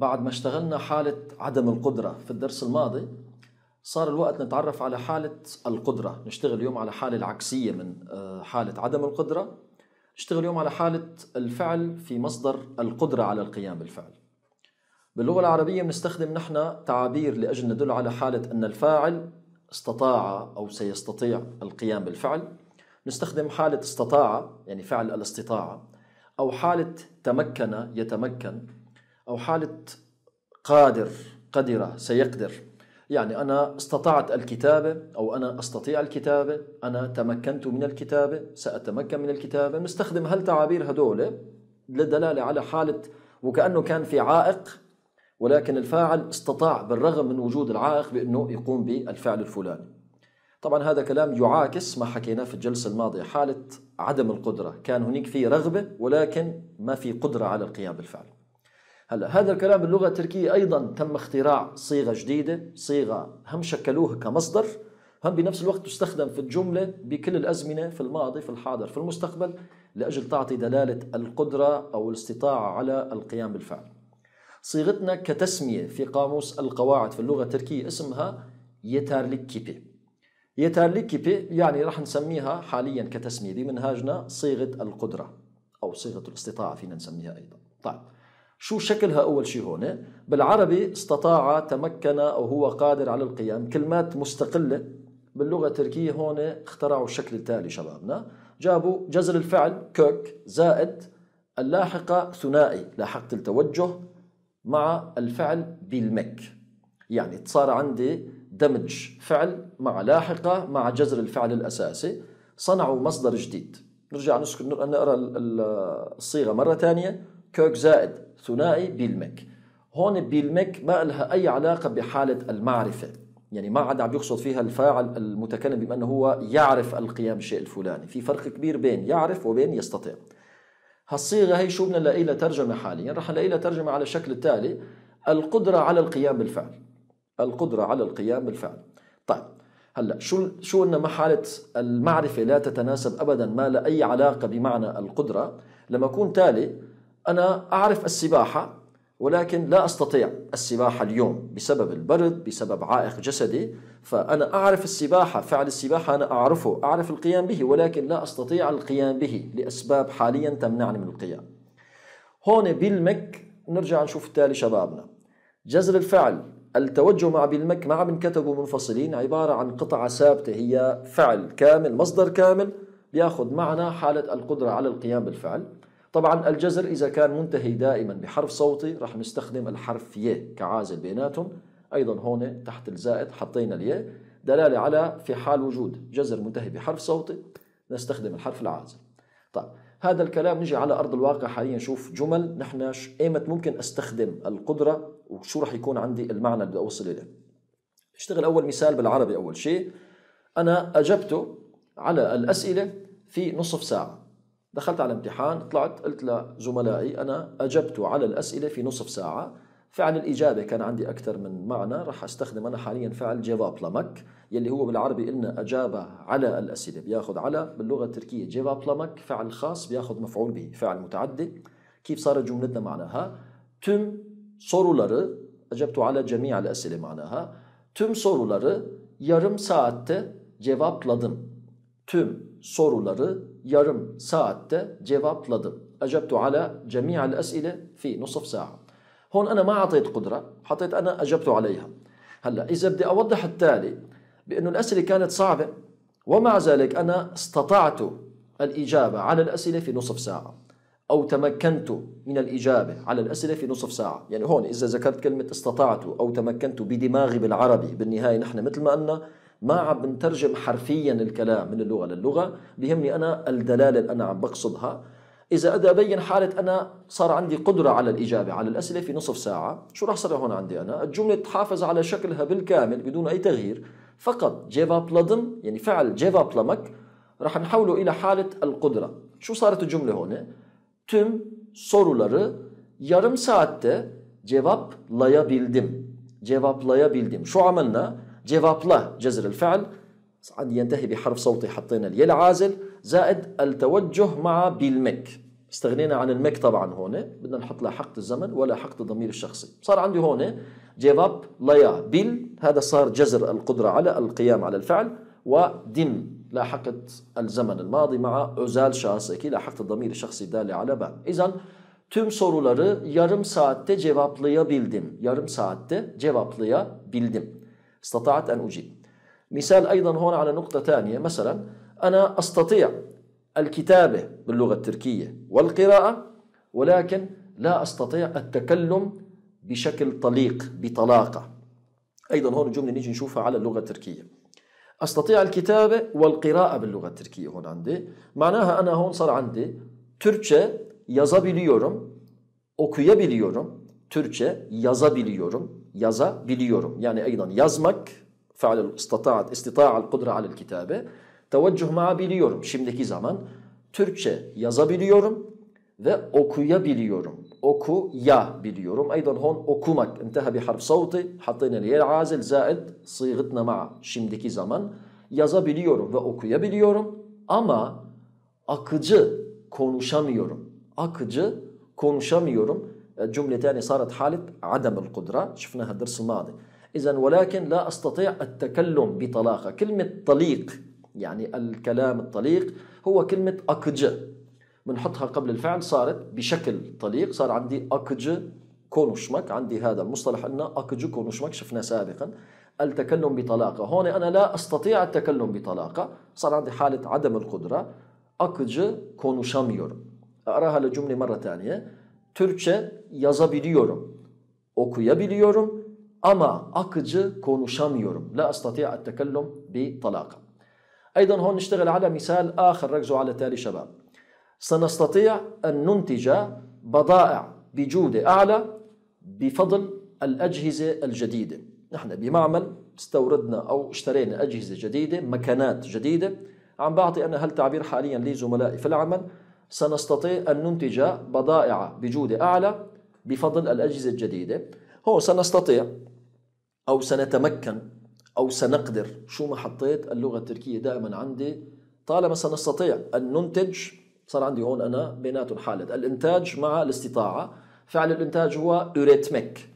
بعد ما اشتغلنا حالة عدم القدرة في الدرس الماضي صار الوقت نتعرف على حالة القدرة نشتغل اليوم على حالة العكسية من آه، حالة عدم القدرة نشتغل اليوم على حالة الفعل في مصدر القدرة على القيام بالفعل باللغة العربية بنستخدم نحن تعابير لأجل ندل على حالة أن الفاعل استطاع أو سيستطيع القيام بالفعل نستخدم حالة استطاع يعني فعل الاستطاعة أو حالة تمكن يتمكن أو حالة قادر قدرة سيقدر يعني أنا استطعت الكتابة أو أنا أستطيع الكتابة أنا تمكنت من الكتابة سأتمكن من الكتابة نستخدم هالتعابير هدول للدلالة على حالة وكأنه كان في عائق ولكن الفاعل استطاع بالرغم من وجود العائق بأنه يقوم بالفعل الفلاني طبعا هذا كلام يعاكس ما حكيناه في الجلسة الماضية حالة عدم القدرة كان هناك في رغبة ولكن ما في قدرة على القيام بالفعل هلا هذا الكلام باللغه التركيه ايضا تم اختراع صيغه جديده صيغه هم شكلوها كمصدر هم بنفس الوقت تستخدم في الجمله بكل الازمنه في الماضي في الحاضر في المستقبل لاجل تعطي دلاله القدره او الاستطاعه على القيام بالفعل صيغتنا كتسميه في قاموس القواعد في اللغه التركيه اسمها يتارليك كيبي يتارليك كيبي يعني راح نسميها حاليا كتسميه بمنهاجنا صيغه القدره او صيغه الاستطاعه فينا نسميها ايضا طيب شو شكلها أول شيء هون بالعربي استطاع تمكن أو هو قادر على القيام كلمات مستقلة باللغة التركية هون اخترعوا الشكل التالي شبابنا جابوا جزر الفعل كوك زائد اللاحقة ثنائي لاحقة التوجه مع الفعل بالمك يعني صار عندي دمج فعل مع لاحقة مع جزر الفعل الأساسي صنعوا مصدر جديد نرجع نقرأ الصيغة مرة ثانية كوك زائد ثنائي بيلمك هون بيلمك ما لها أي علاقة بحالة المعرفة يعني ما عاد عم يقصد فيها الفاعل المتكلم بما أنه هو يعرف القيام بالشيء الفلاني في فرق كبير بين يعرف وبين يستطيع هالصيغة هي شو بدنا نلاقي لها ترجمة حاليا رح نلاقي لها ترجمة على الشكل التالي القدرة على القيام بالفعل القدرة على القيام بالفعل طيب هلا شو شو ان محاله المعرفه لا تتناسب ابدا ما لها اي علاقه بمعنى القدره لما اكون تالي أنا أعرف السباحة ولكن لا أستطيع السباحة اليوم بسبب البرد بسبب عائق جسدي فأنا أعرف السباحة فعل السباحة أنا أعرفه أعرف القيام به ولكن لا أستطيع القيام به لأسباب حاليا تمنعني من القيام هون بالمك نرجع نشوف التالي شبابنا جذر الفعل التوجه مع بالمك ما عم كتبه منفصلين عبارة عن قطعة ثابتة هي فعل كامل مصدر كامل بياخذ معنا حالة القدرة على القيام بالفعل طبعا الجزر إذا كان منتهي دائما بحرف صوتي رح نستخدم الحرف ي كعازل بيناتهم أيضا هون تحت الزائد حطينا الياء دلالة على في حال وجود جزر منتهي بحرف صوتي نستخدم الحرف العازل طيب هذا الكلام نجي على أرض الواقع حاليا نشوف جمل نحن ايمت ممكن أستخدم القدرة وشو رح يكون عندي المعنى اللي بدي أوصل إليه اشتغل أول مثال بالعربي أول شيء أنا أجبته على الأسئلة في نصف ساعة دخلت على امتحان طلعت قلت لزملائي أنا أجبت على الأسئلة في نصف ساعة فعل الإجابة كان عندي أكثر من معنى راح أستخدم أنا حاليا فعل جواب لمك يلي هو بالعربي قلنا أجابة على الأسئلة بياخذ على باللغة التركية جواب لمك فعل خاص بياخذ مفعول به فعل متعدي كيف صارت جملتنا معناها تم soruları أجبت على جميع الأسئلة معناها تم soruları yarım saatte cevapladım tüm soruları yarım saatte cevapladım. أجبت على جميع الأسئلة في نصف ساعة هون أنا ما أعطيت قدرة حطيت أنا أجبت عليها هلأ إذا بدي أوضح التالي بأنه الأسئلة كانت صعبة ومع ذلك أنا استطعت الإجابة على الأسئلة في نصف ساعة أو تمكنت من الإجابة على الأسئلة في نصف ساعة يعني هون إذا ذكرت كلمة استطعت أو تمكنت بدماغي بالعربي بالنهاية نحن مثل ما قلنا ما عم بنترجم حرفيا الكلام من اللغه للغه بيهمني انا الدلاله اللي انا عم بقصدها اذا بدي ابين حاله انا صار عندي قدره على الاجابه على الاسئله في نصف ساعه شو راح صار هون عندي انا الجمله تحافظ على شكلها بالكامل بدون اي تغيير فقط جيفا بلدن يعني فعل جيفا بلمك راح نحوله الى حاله القدره شو صارت الجمله هون تم جواب soruları بيلدم جواب cevaplayabildim بيلدم شو عملنا جيفابلا جذر الفعل ينتهي بحرف صوتي حطينا الياء العازل زائد التوجه مع بالمك استغنينا عن المك طبعا هون بدنا نحط لاحقة الزمن ولاحقة الضمير الشخصي صار عندي هون جيفاب ليا بيل هذا صار جذر القدرة على القيام على الفعل ودن لاحقت الزمن الماضي مع özel شاسكي لاحقت الضمير الشخصي دالي على ben إذن tüm soruları yarım saatte cevaplayabildim. Yarım saatte cevaplayabildim. استطعت أن أجيب مثال أيضا هون على نقطة ثانية مثلا أنا أستطيع الكتابة باللغة التركية والقراءة ولكن لا أستطيع التكلم بشكل طليق بطلاقة أيضا هون الجملة نيجي نشوفها على اللغة التركية أستطيع الكتابة والقراءة باللغة التركية هون عندي معناها أنا هون صار عندي Türkçe yazabiliyorum okuyabiliyorum Türkçe yazabiliyorum yazabiliyorum. Yani aydan yazmak fe'lel istata'at, istata'al kudre alel kitabe. Teveccüh ma'a biliyorum şimdiki zaman. Türkçe yazabiliyorum ve okuyabiliyorum. Oku ya biliyorum. Aydan hon okumak. İnteha bi harf savti hattayna liyel azil zaid sıyıgıtna ma'a. Şimdiki zaman yazabiliyorum ve okuyabiliyorum ama akıcı konuşamıyorum. Akıcı konuşamıyorum. جملة ثانية صارت حالة عدم القدرة شفناها الدرس الماضي إذا ولكن لا أستطيع التكلم بطلاقة كلمة طليق يعني الكلام الطليق هو كلمة أكج بنحطها قبل الفعل صارت بشكل طليق صار عندي أكج كونوشمك عندي هذا المصطلح أنه أكج كونوشمك شفناه سابقا التكلم بطلاقة هون أنا لا أستطيع التكلم بطلاقة صار عندي حالة عدم القدرة أكج كونوشاميور أقراها لجملة مرة ثانية Türkçe yazabiliyorum, okuyabiliyorum ama akıcı konuşamıyorum. La استطيع التكلم بطلاقة. أيضا هون نشتغل على مثال آخر ركزوا على تالي شباب. سنستطيع أن ننتج بضائع بجودة أعلى بفضل الأجهزة الجديدة. نحن بمعمل استوردنا أو اشترينا أجهزة جديدة، مكانات جديدة. عم بعطي أنا هالتعبير حاليا لزملائي في العمل سنستطيع أن ننتج بضائع بجودة أعلى بفضل الأجهزة الجديدة هو سنستطيع أو سنتمكن أو سنقدر شو ما حطيت اللغة التركية دائما عندي طالما سنستطيع أن ننتج صار عندي هون أنا بيناتهم حالة الإنتاج مع الاستطاعة فعل الإنتاج هو أوريتمك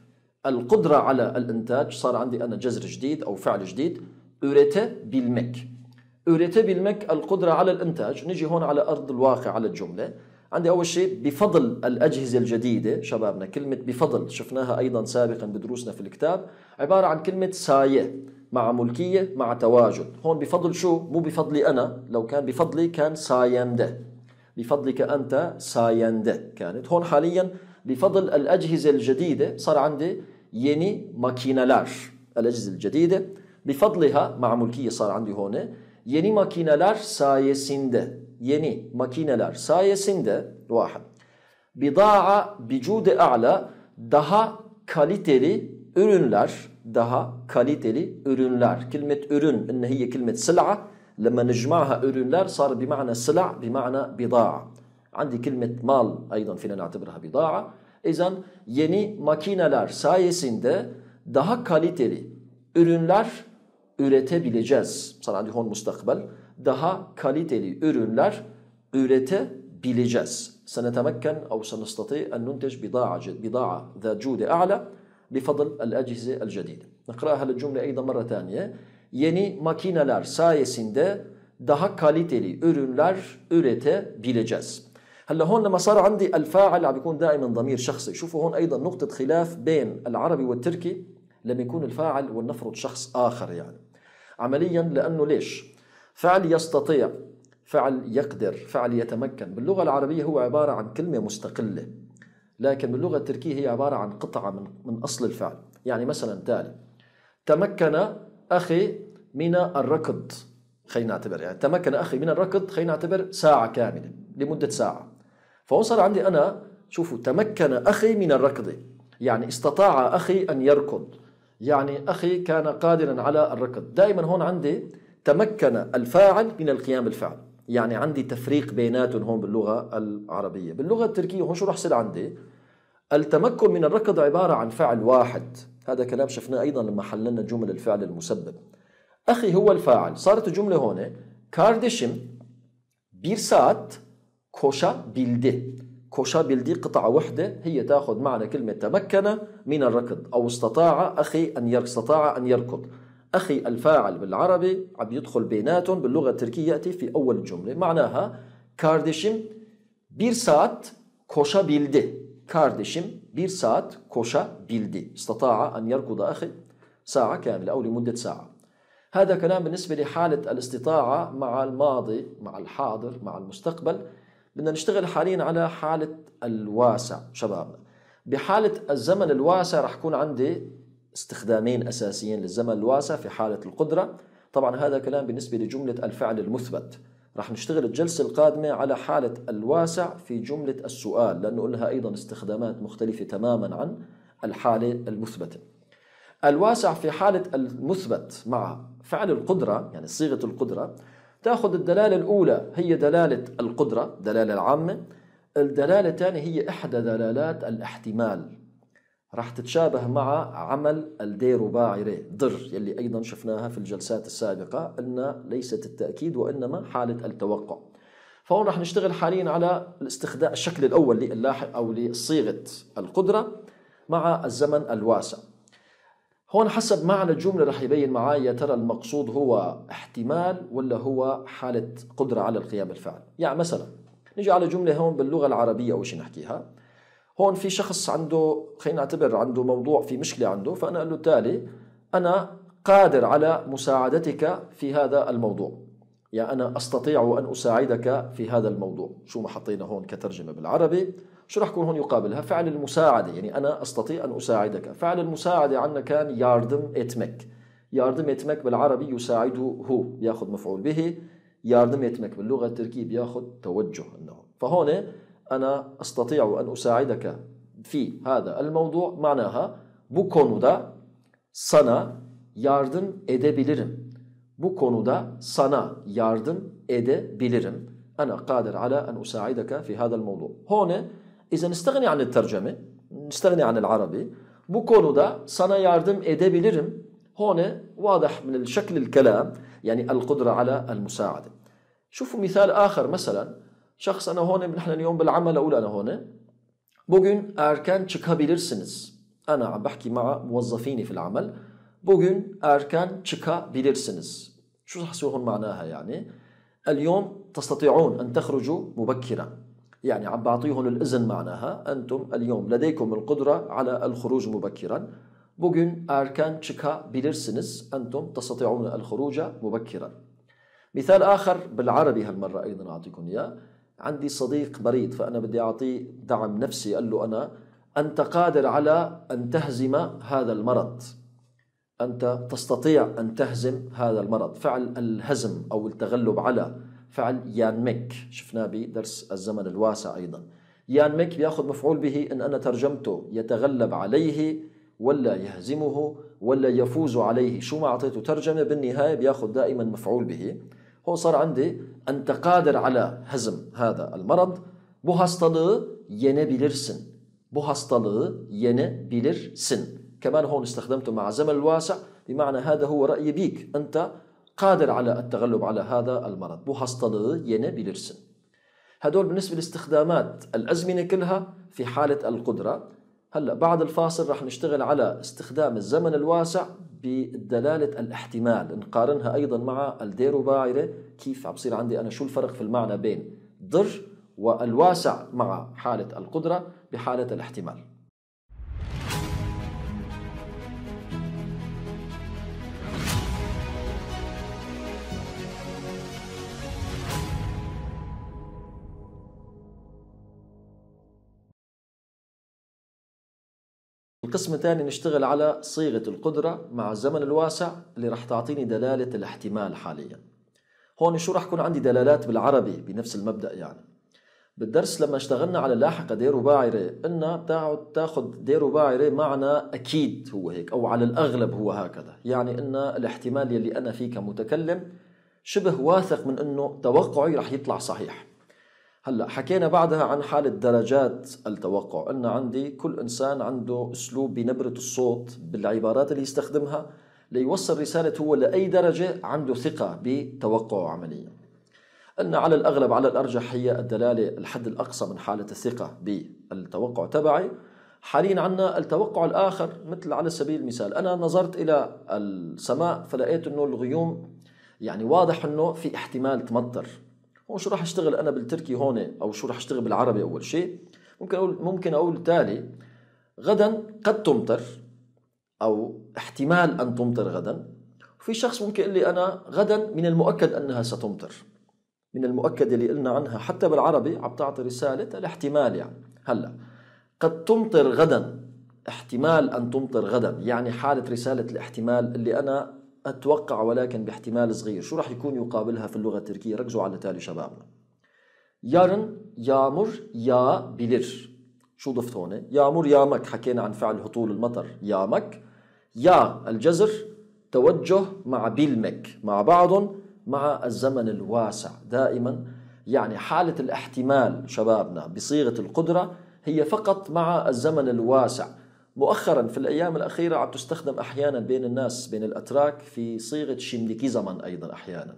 القدرة على الإنتاج صار عندي أنا جذر جديد أو فعل جديد أوريت بالمك üretebilmek el kudre alel intaj نجي هون على أرض الواقع على الجملة عندي أول شيء بفضل الأجهزة الجديدة شبابنا كلمة بفضل شفناها أيضا سابقا بدروسنا في الكتاب عبارة عن كلمة ساية مع ملكية مع تواجد هون بفضل شو؟ مو بفضلي أنا لو كان بفضلي كان سايند بفضلك أنت سايند كانت هون حاليا بفضل الأجهزة الجديدة صار عندي يني ماكينالاش الأجهزة الجديدة بفضلها مع ملكية صار عندي هون yeni makineler sayesinde yeni makineler sayesinde vahid bida'a bicude a'la daha kaliteli ürünler daha kaliteli ürünler kelimet ürün enne hiye kelimet sil'a lema necma'ha ürünler sar mana sil'a bima'na bida'a عندي كلمة mal أيضا فينا نعتبرها بضاعة izan yeni makineler sayesinde daha kaliteli ürünler üretebileceğiz. Sana dihon mustakbel. Daha kaliteli ürünler üretebileceğiz. سنتمكن أو سنستطيع أن ننتج بضاعة بضاعة ذات جودة أعلى بفضل الأجهزة الجديدة. نقرأها الجملة أيضا مرة ثانية. Yeni makineler sayesinde daha kaliteli ürünler üretebileceğiz. هلا هون لما صار عندي الفاعل عم بيكون دائما ضمير شخصي، شوفوا هون ايضا نقطة خلاف بين العربي والتركي لما يكون الفاعل ولنفرض شخص اخر يعني. عمليا لأنه ليش فعل يستطيع فعل يقدر فعل يتمكن باللغة العربية هو عبارة عن كلمة مستقلة لكن باللغة التركية هي عبارة عن قطعة من, من أصل الفعل يعني مثلا تالي تمكن أخي من الركض خلينا نعتبر يعني تمكن أخي من الركض خلينا نعتبر ساعة كاملة لمدة ساعة فوصل عندي أنا شوفوا تمكن أخي من الركض يعني استطاع أخي أن يركض يعني أخي كان قادرا على الركض دائما هون عندي تمكن الفاعل من القيام بالفعل يعني عندي تفريق بيناتهم هون باللغة العربية باللغة التركية هون شو رح يصير عندي التمكن من الركض عبارة عن فعل واحد هذا كلام شفناه أيضا لما حللنا جمل الفعل المسبب أخي هو الفاعل صارت الجملة هون كارديشم بيرسات كوشا بيلده كوشابل دي قطعة وحدة هي تأخذ معنى كلمة تمكن من الركض أو استطاع أخي أن يركض استطاع أن يركض أخي الفاعل بالعربي عم يدخل بيناتهم باللغة التركية يأتي في أول الجملة معناها كاردشيم bir saat koşabildi كاردشيم bir كوشا بيلدي استطاع أن يركض أخي ساعة كاملة أو لمدة ساعة هذا كلام بالنسبة لحالة الاستطاعة مع الماضي مع الحاضر مع المستقبل بدنا نشتغل حاليا على حالة الواسع شبابنا بحالة الزمن الواسع رح يكون عندي استخدامين أساسيين للزمن الواسع في حالة القدرة طبعا هذا كلام بالنسبة لجملة الفعل المثبت رح نشتغل الجلسة القادمة على حالة الواسع في جملة السؤال لأنه لها أيضا استخدامات مختلفة تماما عن الحالة المثبتة الواسع في حالة المثبت مع فعل القدرة يعني صيغة القدرة تاخذ الدلاله الاولى هي دلاله القدره دلاله العامه الدلاله الثانيه هي احدى دلالات الاحتمال راح تتشابه مع عمل الديروباعرة ضر يلي أيضا شفناها في الجلسات السابقة أن ليست التأكيد وإنما حالة التوقع فهون راح نشتغل حاليا على الاستخدام الشكل الأول للاحق أو لصيغة القدرة مع الزمن الواسع هون حسب معنى الجملة رح يبين معايا ترى المقصود هو احتمال ولا هو حالة قدرة على القيام بالفعل يعني مثلا نجي على جملة هون باللغة العربية أول شيء نحكيها هون في شخص عنده خلينا نعتبر عنده موضوع في مشكلة عنده فأنا أقول له التالي أنا قادر على مساعدتك في هذا الموضوع يعني أنا أستطيع أن أساعدك في هذا الموضوع شو ما حطينا هون كترجمة بالعربي شو راح يكون هون يقابلها فعل المساعدة يعني أنا أستطيع أن أساعدك فعل المساعدة عندنا كان ياردم إتمك ياردم إتمك بالعربي يساعده هو بياخذ مفعول به ياردم إتمك باللغة التركية بياخذ توجه أنه فهون أنا أستطيع أن أساعدك في هذا الموضوع معناها bu konuda sana yardım edebilirim. Bu konuda sana yardım edebilirim. Ana قادر ala أن usaidaka fi هذا الموضوع Hone İzen istagni anil tercüme, istagni anil arabi. Bu konuda sana yardım edebilirim. Hone vadah minel şeklil kelam yani el kudre ala el musaade. Şufu misal ahar mesela. Şahs ana hone nahnu اليوم بالعمل اول ana hone. Bugün erken çıkabilirsiniz. Ana bahki ma'a muvazzafini fil amel. Bugün erken çıkabilirsiniz. Şu tahsihun manaha yani. اليوم تستطيعون أن تخرجوا مبكرا يعني عم بعطيهم الإذن معناها أنتم اليوم لديكم القدرة على الخروج مبكرا Bugün erken çıkabilirsiniz. أنتم تستطيعون الخروج مبكرا مثال آخر بالعربي هالمرة أيضا أعطيكم إياه عندي صديق مريض فأنا بدي أعطيه دعم نفسي قال له أنا أنت قادر على أن تهزم هذا المرض أنت تستطيع أن تهزم هذا المرض فعل الهزم أو التغلب على فعل يانمك شفناه بدرس الزمن الواسع أيضا يانمك بياخذ مفعول به إن أنا ترجمته يتغلب عليه ولا يهزمه ولا يفوز عليه شو ما أعطيته ترجمة بالنهاية بياخذ دائما مفعول به هو صار عندي أنت قادر على هزم هذا المرض bu hastalığı yenebilirsin. Bu hastalığı بيلرسن كمان هون استخدمته مع زمن الواسع بمعنى هذا هو رأيي بيك أنت قادر على التغلب على هذا المرض. Bu hastalığı yenebilirsin. هدول بالنسبة لاستخدامات الأزمنة كلها في حالة القدرة هلا بعد الفاصل رح نشتغل على استخدام الزمن الواسع بدلالة الاحتمال نقارنها أيضا مع الديروبايرة كيف عم بصير عندي أنا شو الفرق في المعنى بين ضر والواسع مع حالة القدرة بحالة الاحتمال قسم ثاني نشتغل على صيغة القدرة مع الزمن الواسع اللي راح تعطيني دلالة الاحتمال حاليا هون شو راح يكون عندي دلالات بالعربي بنفس المبدأ يعني بالدرس لما اشتغلنا على لاحقة دير وباعره قلنا بتقعد تاخد دير وباعره معنى أكيد هو هيك أو على الأغلب هو هكذا يعني إن الاحتمال يلي أنا فيه كمتكلم شبه واثق من إنه توقعي راح يطلع صحيح هلا حكينا بعدها عن حالة درجات التوقع، قلنا عندي كل انسان عنده اسلوب بنبرة الصوت بالعبارات اللي يستخدمها ليوصل رسالة هو لأي درجة عنده ثقة بتوقعه عمليا. قلنا على الأغلب على الأرجح هي الدلالة الحد الأقصى من حالة الثقة بالتوقع تبعي. حاليا عندنا التوقع الآخر مثل على سبيل المثال أنا نظرت إلى السماء فلقيت أنه الغيوم يعني واضح أنه في احتمال تمطر هون شو راح اشتغل انا بالتركي هون او شو راح اشتغل بالعربي اول شيء ممكن اقول ممكن اقول تالي غدا قد تمطر او احتمال ان تمطر غدا وفي شخص ممكن يقول لي انا غدا من المؤكد انها ستمطر من المؤكد اللي قلنا عنها حتى بالعربي عم تعطي رساله الاحتمال يعني هلا قد تمطر غدا احتمال ان تمطر غدا يعني حاله رساله الاحتمال اللي انا أتوقع ولكن باحتمال صغير شو راح يكون يقابلها في اللغة التركية ركزوا على تالي شبابنا يامر يا بلر شو ضفت هون يامر يامك حكينا عن فعل هطول المطر يامك يا الجزر توجه مع بلمك مع بعض مع الزمن الواسع دائما يعني حالة الاحتمال شبابنا بصيغة القدرة هي فقط مع الزمن الواسع مؤخرا في الأيام الأخيرة عم تستخدم أحيانا بين الناس بين الأتراك في صيغة شملكي زمن أيضا أحيانا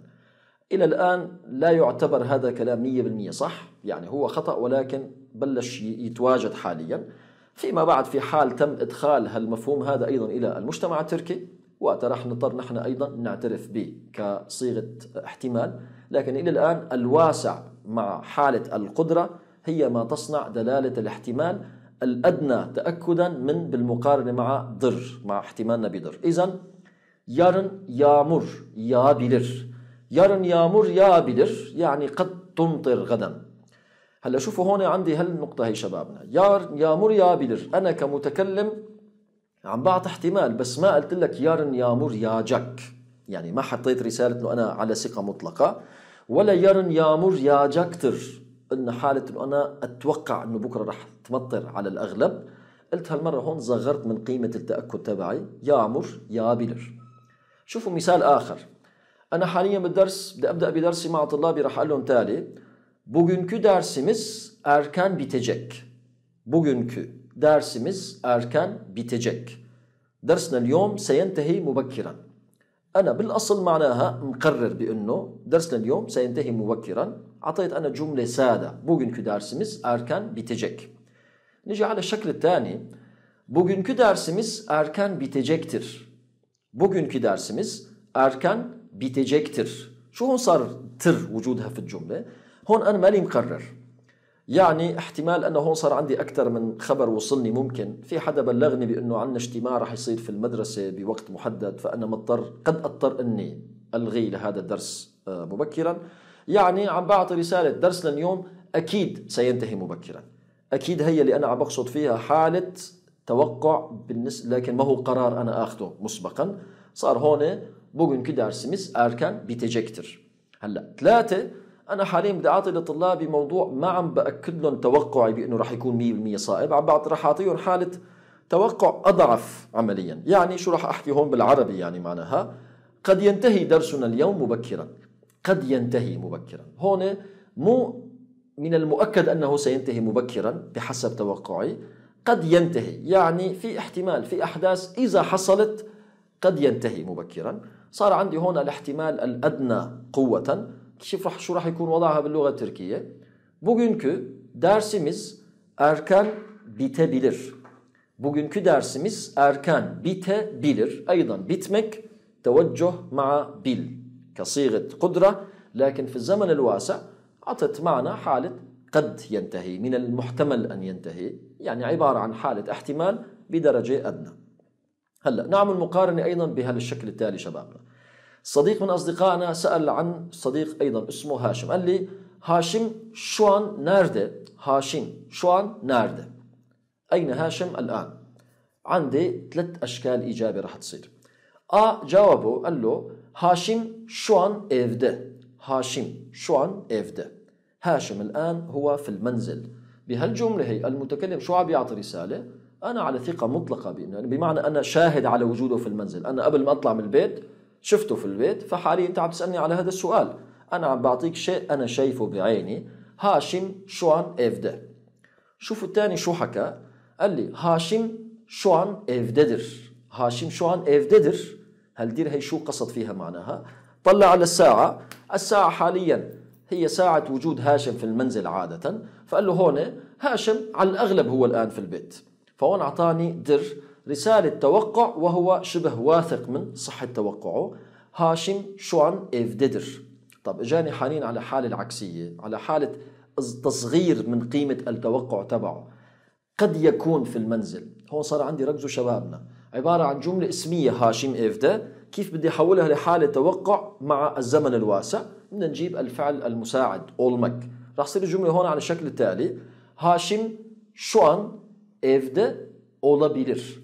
إلى الآن لا يعتبر هذا كلام 100% صح يعني هو خطأ ولكن بلش يتواجد حاليا فيما بعد في حال تم إدخال هالمفهوم هذا أيضا إلى المجتمع التركي وقتها رح نضطر نحن أيضا نعترف به كصيغة احتمال لكن إلى الآن الواسع مع حالة القدرة هي ما تصنع دلالة الاحتمال الأدنى تأكدا من بالمقارنة مع ضر مع احتمالنا بضر إذا يا yağmur يارن يامر يا yağabilir يعني قد تمطر غدا هلا شوفوا هون عندي هالنقطة هي شبابنا يار يا يابلر أنا كمتكلم عم بعط احتمال بس ما قلت لك يارن يامر يا جاك يعني ما حطيت رسالة أنه أنا على ثقة مطلقة ولا يارن يامر يا جاكتر ان حاله انه انا اتوقع انه بكره راح تمطر على الاغلب قلت هالمره هون صغرت من قيمه التاكد تبعي يعمر يا بلر شوفوا مثال اخر انا حاليا بالدرس بدي ابدا بدرسي مع طلابي راح اقول لهم تالي bugünkü dersimiz erken bitecek bugünkü dersimiz erken bitecek dersنا اليوم سينتهي مبكرا أنا بالأصل معناها مقرر بأنه درسنا اليوم سينتهي مبكرا عطيت أنا جملة سادة bugünkü dersimiz erken bitecek نجي على الشكل الثاني bugünkü dersimiz erken bitecektir bugünkü dersimiz erken bitecektir شو هون صار تر وجودها في الجملة هون أنا مالي مقرر يعني احتمال انه هون صار عندي اكثر من خبر وصلني ممكن في حدا بلغني بانه عندنا اجتماع رح يصير في المدرسه بوقت محدد فانا مضطر قد اضطر اني الغي لهذا الدرس آه، مبكرا يعني عم بعطي رساله درسنا اليوم اكيد سينتهي مبكرا اكيد هي اللي انا عم بقصد فيها حاله توقع بالنسبه لكن ما هو قرار انا اخذه مسبقا صار هون bugünkü dersimiz اركان بيتجكتر هلا ثلاثه انا حاليا بدي اعطي لطلابي موضوع ما عم باكد لهم توقعي بانه رح يكون 100% صائب عم رح اعطيهم حاله توقع اضعف عمليا يعني شو رح احكي هون بالعربي يعني معناها قد ينتهي درسنا اليوم مبكرا قد ينتهي مبكرا هون مو من المؤكد انه سينتهي مبكرا بحسب توقعي قد ينتهي يعني في احتمال في احداث اذا حصلت قد ينتهي مبكرا صار عندي هون الاحتمال الادنى قوه شوف راح شو راح يكون وضعها باللغة التركية bugünkü dersimiz erken bitebilir bugünkü dersimiz erken bitebilir أيضا bitmek توجه مع bil كصيغة قدرة لكن في الزمن الواسع أعطت معنى حالة قد ينتهي من المحتمل أن ينتهي يعني عبارة عن حالة احتمال بدرجة أدنى هلأ نعمل مقارنة أيضا بهذا الشكل التالي شبابنا صديق من أصدقائنا سأل عن صديق أيضا اسمه هاشم قال لي هاشم شوان ناردة هاشم شوان ناردة أين هاشم الآن عندي ثلاث أشكال إجابة راح تصير A جاوبه قال له şu شوان افده هاشم شوان an هاشم الآن هو في المنزل بهالجملة هي المتكلم شو عم يعطي رسالة أنا على ثقة مطلقة بأنه بمعنى أنا شاهد على وجوده في المنزل أنا قبل ما أطلع من البيت شفته في البيت فحاليا انت عم تسالني على هذا السؤال انا عم بعطيك شيء انا شايفه بعيني هاشم شوان evde شوفوا الثاني شو حكى قال لي هاشم شوان افددر هاشم شوان افددر هل دير هي شو قصد فيها معناها طلع على الساعة الساعة حاليا هي ساعة وجود هاشم في المنزل عادة فقال له هون هاشم على الأغلب هو الآن في البيت فهون أعطاني در رسالة توقع وهو شبه واثق من صحة توقعه هاشم شوان ديدر طب اجاني حنين على حالة العكسية على حالة تصغير من قيمة التوقع تبعه قد يكون في المنزل هون صار عندي ركزوا شبابنا عبارة عن جملة اسمية هاشم ده كيف بدي أحولها لحالة توقع مع الزمن الواسع بدنا نجيب الفعل المساعد أولمك رح تصير الجملة هون على الشكل التالي هاشم شوان evde olabilir.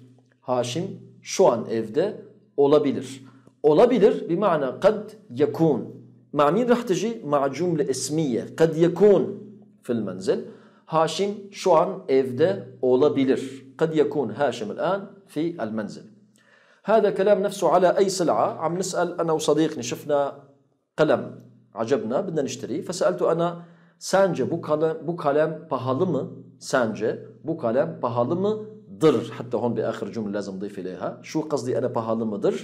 Haşim şu an evde olabilir. Olabilir bir mana kad yakun. Ma'nin rahteci ma cümle ismiye. Kad yakun. fil menzil. Haşim şu an evde olabilir. Kad yakun. Haşim الآن في المنزل. هذا كلام نفسه على أي سلعة عم نسأل أنا وصديقني شفنا قلم عجبنا بدنا نشتري فسألته أنا sence bu kalem, bu kalem pahalı mı? Sence bu kalem pahalı mı? ضر حتى هون باخر جمله لازم نضيف اليها شو قصدي انا بهالم ضر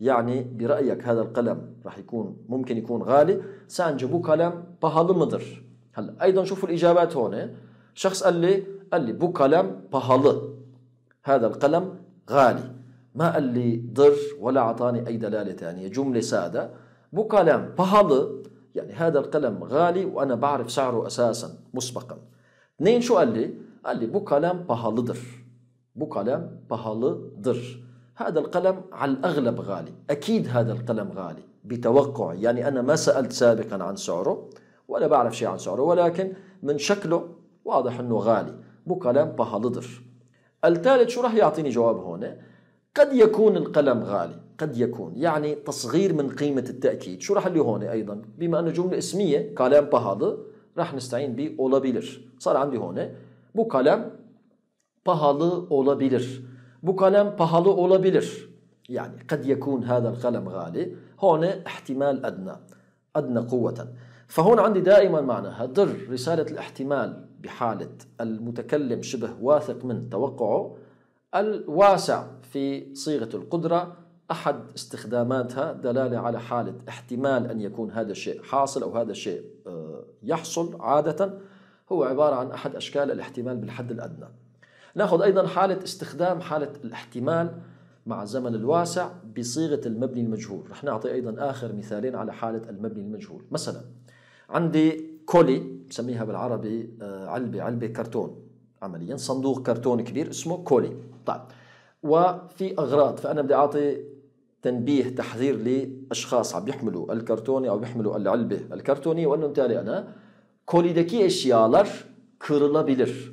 يعني برايك هذا القلم راح يكون ممكن يكون غالي سنجيبو قلم بهالم ضر هلا ايضا شوفوا الاجابات هون شخص قال لي قال لي بو قلم بهالي هذا القلم غالي ما قال لي ضر ولا اعطاني اي دلاله ثانيه جمله ساده بو قلم بهالي يعني هذا القلم غالي وانا بعرف سعره اساسا مسبقا اثنين شو قال لي قال لي بو قلم بهاليدر Bu kalem pahalıdır. هذا القلم على الأغلب غالي أكيد هذا القلم غالي بتوقع يعني أنا ما سألت سابقا عن سعره ولا بعرف شيء عن سعره ولكن من شكله واضح أنه غالي bu بهالدر الثالث شو راح يعطيني جواب هون قد يكون القلم غالي قد يكون يعني تصغير من قيمة التأكيد شو راح اللي هون أيضا بما أنه جملة اسمية كلام بهالدر راح نستعين به olabilir صار عندي هون bu pahalı olabilir. Bu kalem pahalı olabilir. Yani قد يكون هذا القلم غالي هون احتمال أدنى أدنى قوة فهون عندي دائما معناها در رسالة الاحتمال بحالة المتكلم شبه واثق من توقعه الواسع في صيغة القدرة أحد استخداماتها دلالة على حالة احتمال أن يكون هذا الشيء حاصل أو هذا الشيء آه، يحصل عادة هو عبارة عن أحد أشكال الاحتمال بالحد الأدنى ناخذ أيضا حالة استخدام حالة الاحتمال مع الزمن الواسع بصيغة المبني المجهول رح نعطي أيضا آخر مثالين على حالة المبني المجهول مثلا عندي كولي بسميها بالعربي آه، علبة علبة كرتون عمليا صندوق كرتون كبير اسمه كولي طيب وفي أغراض فأنا بدي أعطي تنبيه تحذير لأشخاص عم يحملوا الكرتوني أو يحملوا العلبة الكرتونية وأنهم تالي أنا كوليدكي اشيالر كرلابيلر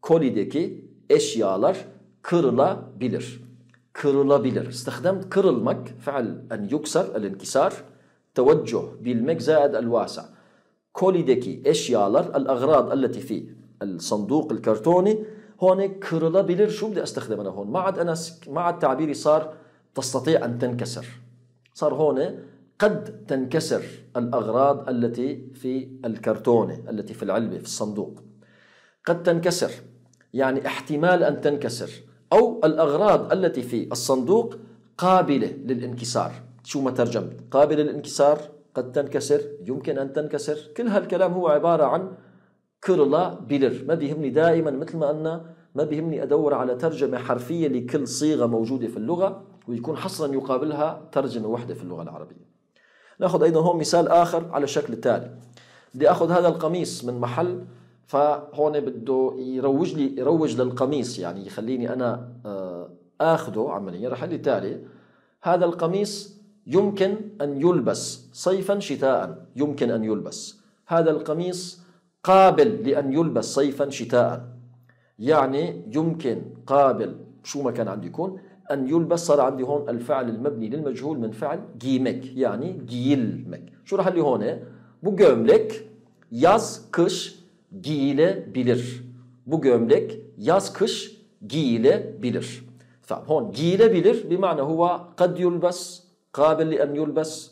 كوليدكي eşyalar kırılabilir. Kırılabilir. İstihdam kırılmak fe'al en yuksar el inkisar teveccuh bilmek zâed el vasa. Kolideki eşyalar el agrad elleti fi el sanduk el kartoni Hone kırılabilir. شو بدي استخدم انا هون Ma'ad عاد انا ما عاد تعبيري صار تستطيع ان تنكسر قد تنكسر الاغراض التي في الكرتونه التي في العلبه في الصندوق قد تنكسر يعني احتمال أن تنكسر أو الأغراض التي في الصندوق قابلة للانكسار شو ما ترجمت قابلة للانكسار قد تنكسر يمكن أن تنكسر كل هالكلام هو عبارة عن كرلا بيلر ما بيهمني دائما مثل ما قلنا ما بيهمني أدور على ترجمة حرفية لكل صيغة موجودة في اللغة ويكون حصرا يقابلها ترجمة واحدة في اللغة العربية ناخذ أيضا هون مثال آخر على الشكل التالي بدي أخذ هذا القميص من محل فهون بده يروج لي يروج للقميص يعني يخليني انا آه، اخذه عمليا رح تالي هذا القميص يمكن ان يلبس صيفا شتاء يمكن ان يلبس هذا القميص قابل لان يلبس صيفا شتاء يعني يمكن قابل شو ما كان عندي يكون أن يلبس صار عندي هون الفعل المبني للمجهول من فعل جيمك يعني جيلمك شو رح لي هون bu gömlek yaz giyilebilir. Bu gömlek yaz kış giyilebilir. Tamam, hon giyilebilir bir mana huwa kad yulbas, qabil li en yulbas,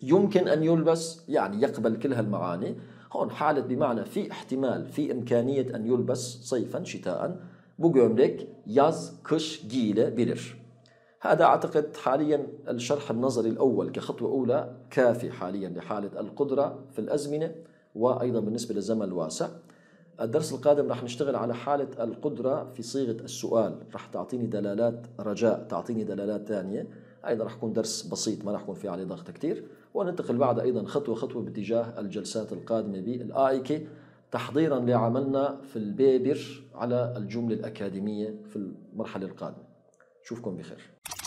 yumkin يمكن أن يلبس يعني يقبل maani. Hon هون حالة mana fi ihtimal, fi imkaniyet أن yulbas, صيفا شتاء Bu gömlek yaz, kış giyilebilir. هذا أعتقد حاليا الشرح النظري الأول كخطوة أولى كافي حاليا لحالة القدرة في الأزمنة وأيضا بالنسبة للزمن الواسع الدرس القادم رح نشتغل على حالة القدرة في صيغة السؤال رح تعطيني دلالات رجاء تعطيني دلالات ثانية أيضا رح يكون درس بسيط ما رح يكون فيه عليه ضغط كتير وننتقل بعد أيضا خطوة خطوة باتجاه الجلسات القادمة كي تحضيرا لعملنا في البيبر على الجملة الأكاديمية في المرحلة القادمة نشوفكم بخير